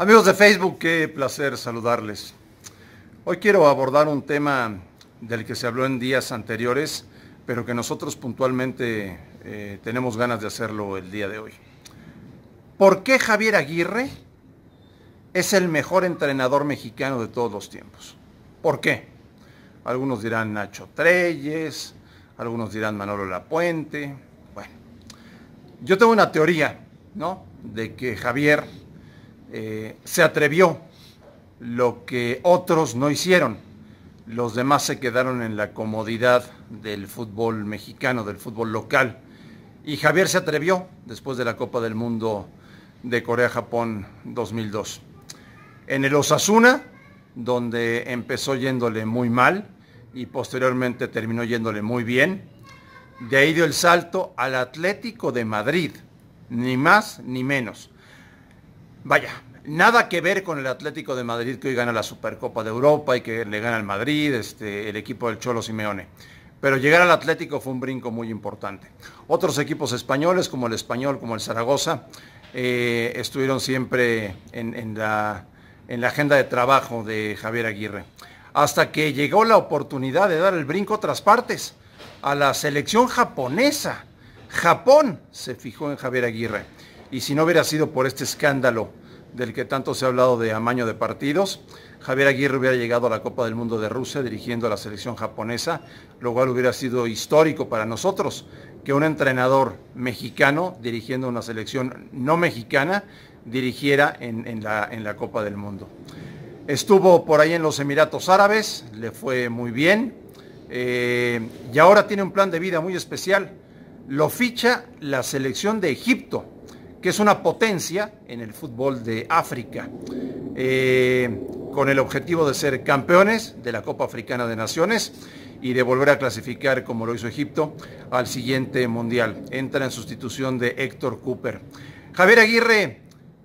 Amigos de Facebook, qué placer saludarles. Hoy quiero abordar un tema del que se habló en días anteriores, pero que nosotros puntualmente eh, tenemos ganas de hacerlo el día de hoy. ¿Por qué Javier Aguirre es el mejor entrenador mexicano de todos los tiempos? ¿Por qué? Algunos dirán Nacho Treyes, algunos dirán Manolo Lapuente. Bueno, yo tengo una teoría, ¿no? De que Javier eh, se atrevió, lo que otros no hicieron. Los demás se quedaron en la comodidad del fútbol mexicano, del fútbol local. Y Javier se atrevió después de la Copa del Mundo de Corea-Japón 2002. En el Osasuna, donde empezó yéndole muy mal y posteriormente terminó yéndole muy bien, de ahí dio el salto al Atlético de Madrid, ni más ni menos Vaya, nada que ver con el Atlético de Madrid que hoy gana la Supercopa de Europa y que le gana al Madrid, este, el equipo del Cholo Simeone. Pero llegar al Atlético fue un brinco muy importante. Otros equipos españoles, como el Español, como el Zaragoza, eh, estuvieron siempre en, la, en la agenda de trabajo de Javier Aguirre. Hasta que llegó la oportunidad de dar el brinco a otras partes, a la selección japonesa. Japón se fijó en Javier Aguirre y si no hubiera sido por este escándalo del que tanto se ha hablado de amaño de partidos, Javier Aguirre hubiera llegado a la Copa del Mundo de Rusia dirigiendo a la selección japonesa, lo cual hubiera sido histórico para nosotros, que un entrenador mexicano dirigiendo una selección no mexicana dirigiera en, la, Copa del Mundo. Estuvo por ahí en los Emiratos Árabes, le fue muy bien, eh, y ahora tiene un plan de vida muy especial. Lo ficha la selección de Egipto que es una potencia en el fútbol de África, eh, con el objetivo de ser campeones de la Copa Africana de Naciones y de volver a clasificar, como lo hizo Egipto, al siguiente Mundial. Entra en sustitución de Héctor Cooper. Javier Aguirre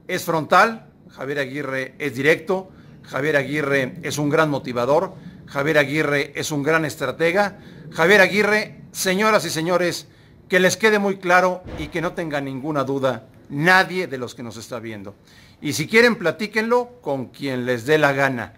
es frontal, Javier Aguirre es directo, Javier Aguirre es un gran motivador, Javier Aguirre es un gran estratega. Javier Aguirre, señoras y señores, que les quede muy claro y que no tengan ninguna duda nadie de los que nos está viendo. Y si quieren, platíquenlo con quien les dé la gana.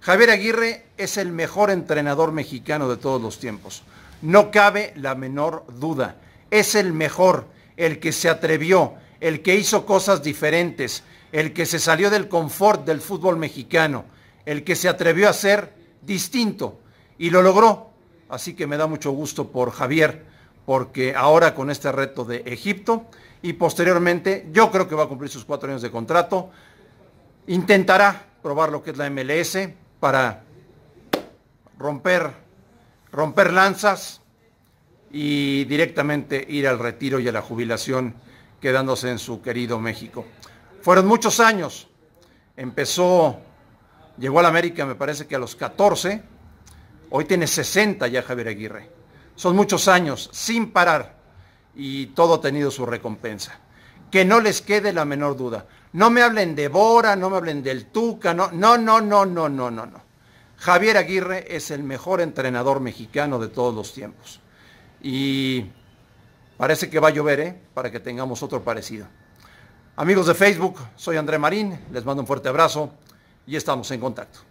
Javier Aguirre es el mejor entrenador mexicano de todos los tiempos. No cabe la menor duda. Es el mejor, el que se atrevió, el que hizo cosas diferentes, el que se salió del confort del fútbol mexicano, el que se atrevió a ser distinto y lo logró. Así que me da mucho gusto por Javier porque ahora con este reto de Egipto y posteriormente yo creo que va a cumplir sus cuatro años de contrato, intentará probar lo que es la MLS para romper, romper lanzas y directamente ir al retiro y a la jubilación quedándose en su querido México. Fueron muchos años, empezó, llegó a la América me parece que a los 14, hoy tiene 60 ya Javier Aguirre son muchos años sin parar y todo ha tenido su recompensa. Que no les quede la menor duda. No me hablen de Bora, no me hablen del Tuca, no, no, no, no, no, no, no. Javier Aguirre es el mejor entrenador mexicano de todos los tiempos. Y parece que va a llover, ¿eh? Para que tengamos otro parecido. Amigos de Facebook, soy André Marín, les mando un fuerte abrazo y estamos en contacto.